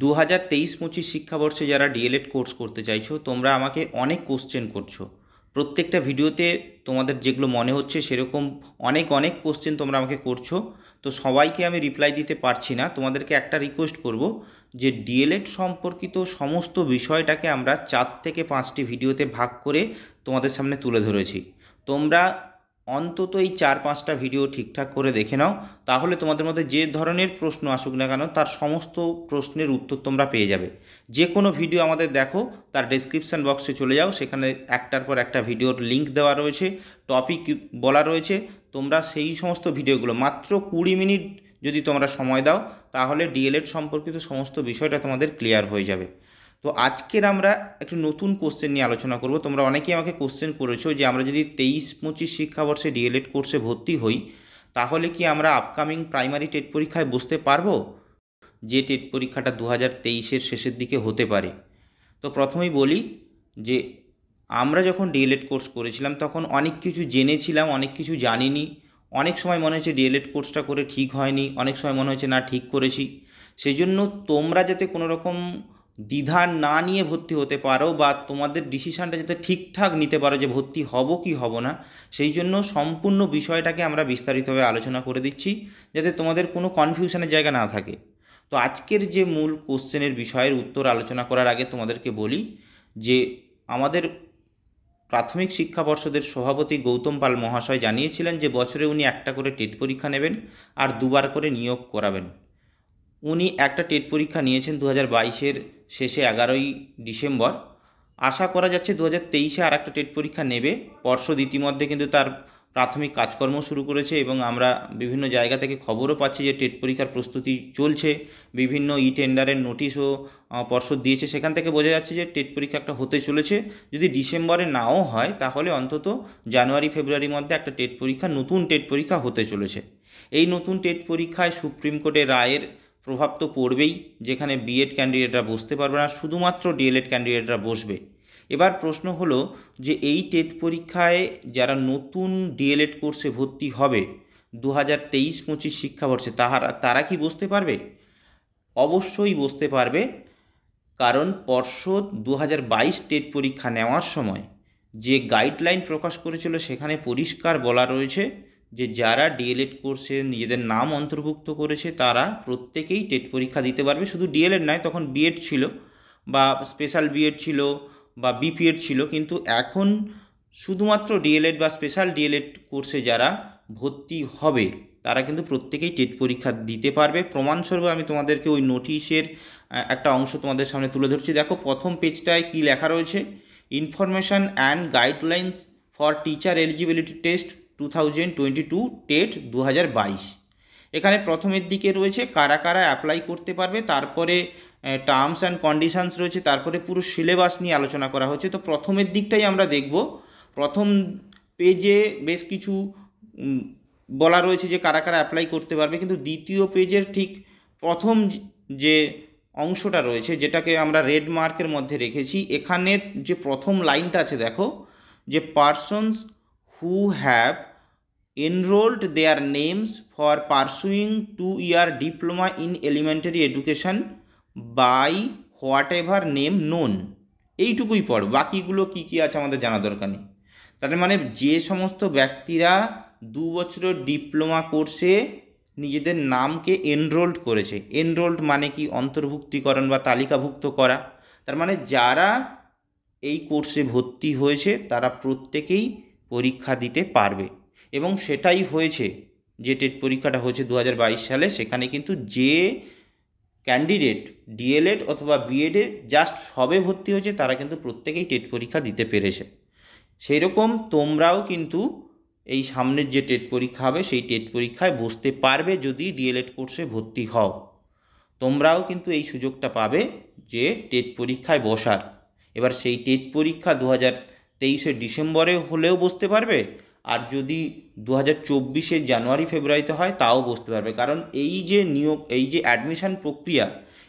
দু হাজার তেইশ পঁচিশ শিক্ষাবর্ষে যারা ডিএলএড কোর্স করতে চাইছো তোমরা আমাকে অনেক কোশ্চেন করছো প্রত্যেকটা ভিডিওতে তোমাদের যেগুলো মনে হচ্ছে সেরকম অনেক অনেক কোশ্চেন তোমরা আমাকে করছো তো সবাইকে আমি রিপ্লাই দিতে পারছি না তোমাদেরকে একটা রিকোয়েস্ট করব যে ডিএলএড সম্পর্কিত সমস্ত বিষয়টাকে আমরা চার থেকে পাঁচটি ভিডিওতে ভাগ করে তোমাদের সামনে তুলে ধরেছি তোমরা অন্তত এই চার পাঁচটা ভিডিও ঠিকঠাক করে দেখে নাও তাহলে তোমাদের মধ্যে যে ধরনের প্রশ্ন আসুক না কেন তার সমস্ত প্রশ্নের উত্তর তোমরা পেয়ে যাবে যে কোনো ভিডিও আমাদের দেখো তার ডিসক্রিপশান বক্সে চলে যাও সেখানে একটার পর একটা ভিডিওর লিঙ্ক দেওয়া রয়েছে টপিক বলা রয়েছে তোমরা সেই সমস্ত ভিডিওগুলো মাত্র কুড়ি মিনিট যদি তোমরা সময় দাও তাহলে ডিএলএড সম্পর্কিত সমস্ত বিষয়টা তোমাদের ক্লিয়ার হয়ে যাবে তো আজকের আমরা একটু নতুন কোশ্চেন নিয়ে আলোচনা করব তোমরা অনেকেই আমাকে কোশ্চেন করেছো যে আমরা যদি তেইশ পঁচিশ শিক্ষাবর্ষে ডিএলএড কোর্সে ভর্তি হই তাহলে কি আমরা আপকামিং প্রাইমারি টেট পরীক্ষায় বসতে পারবো যে টেট পরীক্ষাটা দু হাজার তেইশের শেষের দিকে হতে পারে তো প্রথমেই বলি যে আমরা যখন ডিএলএড কোর্স করেছিলাম তখন অনেক কিছু জেনেছিলাম অনেক কিছু জানিনি অনেক সময় মনে হয়েছে ডিএলএড কোর্সটা করে ঠিক হয়নি অনেক সময় মনে হয়েছে না ঠিক করেছি সেই জন্য তোমরা যাতে কোনো রকম দ্বিধা না নিয়ে ভর্তি হতে পারো বা তোমাদের ডিসিশানটা যাতে ঠিকঠাক নিতে পারো যে ভর্তি হব কি হব না সেই জন্য সম্পূর্ণ বিষয়টাকে আমরা বিস্তারিতভাবে আলোচনা করে দিচ্ছি যাতে তোমাদের কোনো কনফিউশনের জায়গা না থাকে তো আজকের যে মূল কোশ্চেনের বিষয়ের উত্তর আলোচনা করার আগে তোমাদেরকে বলি যে আমাদের প্রাথমিক শিক্ষা পর্ষদের সভাপতি গৌতম পাল মহাশয় জানিয়েছিলেন যে বছরে উনি একটা করে টেট পরীক্ষা নেবেন আর দুবার করে নিয়োগ করাবেন উনি একটা টেট পরীক্ষা নিয়েছেন দু হাজার বাইশের শেষে এগারোই ডিসেম্বর আশা করা যাচ্ছে দু হাজার তেইশে আর একটা টেট পরীক্ষা নেবে পর্ষদ ইতিমধ্যে কিন্তু তার প্রাথমিক কাজকর্ম শুরু করেছে এবং আমরা বিভিন্ন জায়গা থেকে খবরও পাচ্ছি যে টেট পরীক্ষার প্রস্তুতি চলছে বিভিন্ন ই টেন্ডারের নোটিশও পর্ষদ দিয়েছে সেখান থেকে বোঝা যাচ্ছে যে টেট পরীক্ষা একটা হতে চলেছে যদি ডিসেম্বরে নাও হয় তাহলে অন্তত জানুয়ারি ফেব্রুয়ারির মধ্যে একটা টেট পরীক্ষা নতুন টেট পরীক্ষা হতে চলেছে এই নতুন টেট পরীক্ষায় সুপ্রিম কোর্টের রায়ের প্রভাব তো পড়বেই যেখানে বিএড ক্যান্ডিডেটরা বসতে পারবে না শুধুমাত্র ডিএলএড ক্যান্ডিডেটরা বসবে এবার প্রশ্ন হলো যে এই টেট পরীক্ষায় যারা নতুন ডিএলএড কোর্সে ভর্তি হবে দু হাজার তেইশ পঁচিশ শিক্ষাবর্ষে তাহারা তারা কি বসতে পারবে অবশ্যই বসতে পারবে কারণ পর্ষদ দু হাজার বাইশ টেট পরীক্ষা নেওয়ার সময় যে গাইডলাইন প্রকাশ করেছিল সেখানে পরিষ্কার বলা রয়েছে যে যারা ডিএলএড কোর্সে নিজেদের নাম অন্তর্ভুক্ত করেছে তারা প্রত্যেকেই টেট পরীক্ষা দিতে পারবে শুধু ডিএলএড নয় তখন বিএড ছিল বা স্পেশাল বিএড ছিল বা বিপিএড ছিল কিন্তু এখন শুধুমাত্র ডিএলএড বা স্পেশাল ডিএলএড কোর্সে যারা ভর্তি হবে তারা কিন্তু প্রত্যেকেই টেট পরীক্ষা দিতে পারবে প্রমাণস্বরূপ আমি তোমাদেরকে ওই নোটিশের একটা অংশ তোমাদের সামনে তুলে ধরছি দেখো প্রথম পেজটায় কি লেখা রয়েছে information and guidelines for teacher eligibility test two thousand twenty two TET দু হাজার বাইশ এখানে প্রথমের দিকে রয়েছে কারা কারা অ্যাপ্লাই করতে পারবে তারপরে টার্মস অ্যান্ড কন্ডিশানস রয়েছে তারপরে পুরো সিলেবাস নিয়ে আলোচনা করা হচ্ছে তো প্রথমের দিকটাই আমরা দেখব প্রথম পেজে বেশ কিছু বলা রয়েছে যে কারা কারা অ্যাপ্লাই করতে পারবে কিন্তু দ্বিতীয় পেজের ঠিক প্রথম যে অংশটা রয়েছে যেটাকে আমরা রেড মার্কের মধ্যে রেখেছি এখানের যে প্রথম লাইনটা আছে দেখো যে persons who have enrolled their names for pursuing two year diploma in elementary education by what name known এইটুকুই পড় বাকিগুলো কি কি আছে আমাদের জানা দরকার নেই তার মানে যে সমস্ত ব্যক্তিরা দু বছরের ডিপ্লোমা কোর্সে নিজেদের নামকে এনরোল্ড করেছে এনরোল্ড মানে কি অন্তর্ভুক্তিকরণ বা তালিকাভুক্ত করা তার মানে যারা এই কোর্সে ভর্তি হয়েছে তারা প্রত্যেকেই পরীক্ষা দিতে পারবে এবং সেটাই হয়েছে যে টেট পরীক্ষাটা হয়েছে দু সালে সেখানে কিন্তু যে ক্যান্ডিডেট ডিএলএড অথবা বিএডে জাস্ট সবে ভর্তি হয়েছে তারা কিন্তু প্রত্যেকেই টেট পরীক্ষা দিতে পেরেছে সেই রকম তোমরাও কিন্তু এই সামনের যে টেট পরীক্ষা হবে সেই টেট পরীক্ষায় বসতে পারবে যদি ডিএলএড কোর্সে ভর্তি হও তোমরাও কিন্তু এই সুযোগটা পাবে যে টেট পরীক্ষায় বসার এবার সেই টেট পরীক্ষা দু হাজার তেইশে ডিসেম্বরে হলেও বসতে পারবে আর যদি দু হাজার চব্বিশে জানুয়ারি ফেব্রুয়ারিতে হয় তাও বসতে পারবে কারণ এই যে নিয়োগ এই যে অ্যাডমিশান প্রক্রিয়া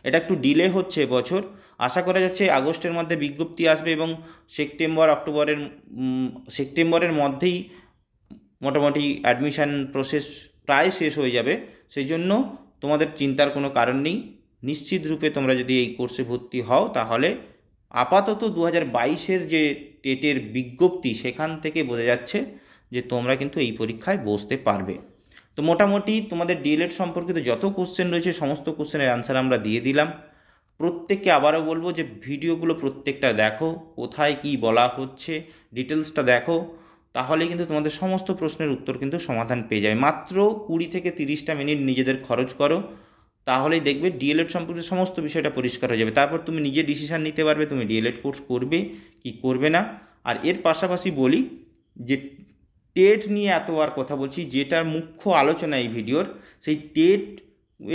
এটা একটু ডিলে হচ্ছে বছর আশা করা যাচ্ছে আগস্টের মধ্যে বিজ্ঞপ্তি আসবে এবং সেপ্টেম্বর অক্টোবরের সেপ্টেম্বরের মধ্যেই মোটামুটি অ্যাডমিশান প্রসেস প্রায় শেষ হয়ে যাবে সেই জন্য তোমাদের চিন্তার কোনো কারণ নেই নিশ্চিত রূপে তোমরা যদি এই কোর্সে ভর্তি হও তাহলে আপাতত দু হাজার বাইশের যে টেটের বিজ্ঞপ্তি সেখান থেকে বোঝা যাচ্ছে যে তোমরা কিন্তু এই পরীক্ষায় বসতে পারবে তো মোটামুটি তোমাদের ডিএলএড e সম্পর্কিত যত কোশ্চেন রয়েছে সমস্ত কোশ্চেনের অ্যান্সার আমরা দিয়ে দিলাম প্রত্যেককে আবারও বলবো যে ভিডিওগুলো প্রত্যেকটা দেখো কোথায় কি বলা হচ্ছে ডিটেলসটা দেখো তাহলে কিন্তু তোমাদের সমস্ত প্রশ্নের উত্তর কিন্তু সমাধান পেয়ে যায় মাত্র কুড়ি থেকে তিরিশটা মিনিট নিজেদের খরচ করো তাহলেই দেখবে ডিএলএড e সম্পর্কে সমস্ত বিষয়টা পরিষ্কার হয়ে যাবে তারপর তুমি নিজে ডিসিশান নিতে পারবে তুমি ডিএলএড কোর্স e করবে কি করবে না আর এর পাশাপাশি বলি যে টেট নিয়ে এত আর কথা বলছি যেটার মুখ্য আলোচনা এই ভিডিওর সেই টেট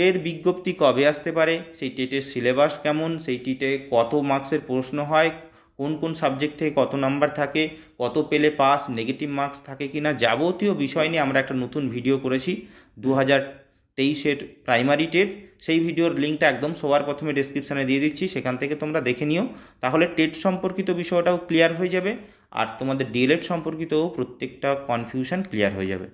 এর বিজ্ঞপ্তি কবে আসতে পারে সেই টেটের সিলেবাস কেমন সেই টেটে কত মার্কসের প্রশ্ন হয় কোন কোন সাবজেক্ট থেকে কত নাম্বার থাকে কত পেলে পাস নেগেটিভ মার্কস থাকে কি না যাবতীয় বিষয় নিয়ে আমরা একটা নতুন ভিডিও করেছি দু হাজার তেইশের প্রাইমারি টেট সেই ভিডিওর লিঙ্কটা একদম সবার প্রথমে ডেসক্রিপশানে দিয়ে দিচ্ছি সেখান থেকে তোমরা দেখে নিও তাহলে টেট সম্পর্কিত বিষয়টাও ক্লিয়ার হয়ে যাবে আর তোমাদের ডিএলএড সম্পর্কিত প্রত্যেকটা কনফিউশন ক্লিয়ার হয়ে যাবে